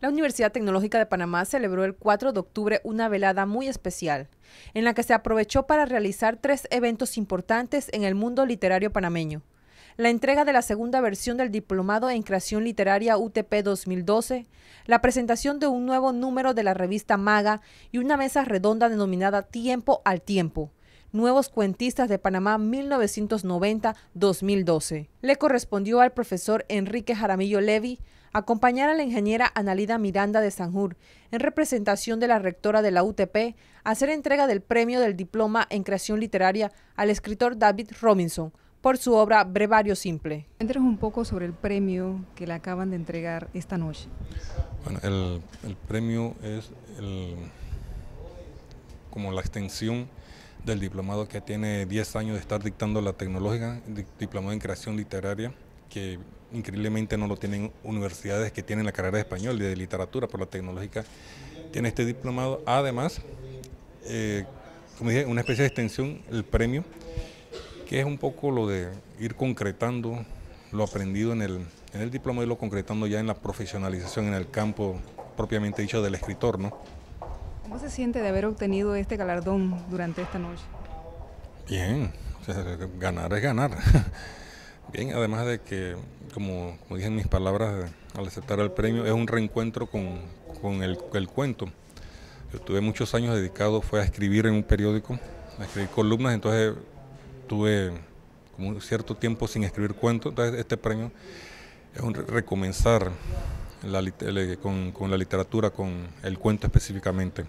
La Universidad Tecnológica de Panamá celebró el 4 de octubre una velada muy especial, en la que se aprovechó para realizar tres eventos importantes en el mundo literario panameño. La entrega de la segunda versión del Diplomado en Creación Literaria UTP 2012, la presentación de un nuevo número de la revista Maga y una mesa redonda denominada Tiempo al Tiempo, Nuevos Cuentistas de Panamá 1990-2012. Le correspondió al profesor Enrique Jaramillo Levy acompañar a la ingeniera Analida Miranda de Sanjur, en representación de la rectora de la UTP, a hacer entrega del premio del diploma en creación literaria al escritor David Robinson por su obra Brevario Simple. entres un poco sobre el premio que le acaban de entregar esta noche. Bueno, el, premio es como la extensión del diplomado que tiene 10 años de estar dictando la tecnológica, diplomado en creación literaria, que increíblemente no lo tienen universidades que tienen la carrera de español y de literatura, pero la tecnológica tiene este diplomado. Además, eh, como dije, una especie de extensión, el premio, que es un poco lo de ir concretando lo aprendido en el, en el diploma y lo concretando ya en la profesionalización en el campo propiamente dicho del escritor, ¿no? ¿Cómo se siente de haber obtenido este galardón durante esta noche? Bien, ganar es ganar. Bien, además de que, como, dije en mis palabras, al aceptar el premio, es un reencuentro con, el, cuento. Yo tuve muchos años dedicado, fue a escribir en un periódico, a escribir columnas, entonces tuve como un cierto tiempo sin escribir cuentos, entonces este premio es un recomenzar con, con la literatura, con el cuento específicamente.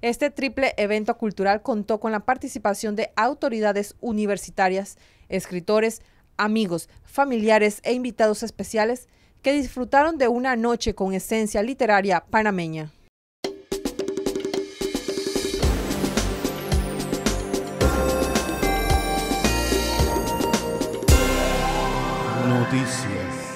Este triple evento cultural contó con la participación de autoridades universitarias, escritores, amigos, familiares e invitados especiales que disfrutaron de una noche con esencia literaria panameña. Noticias.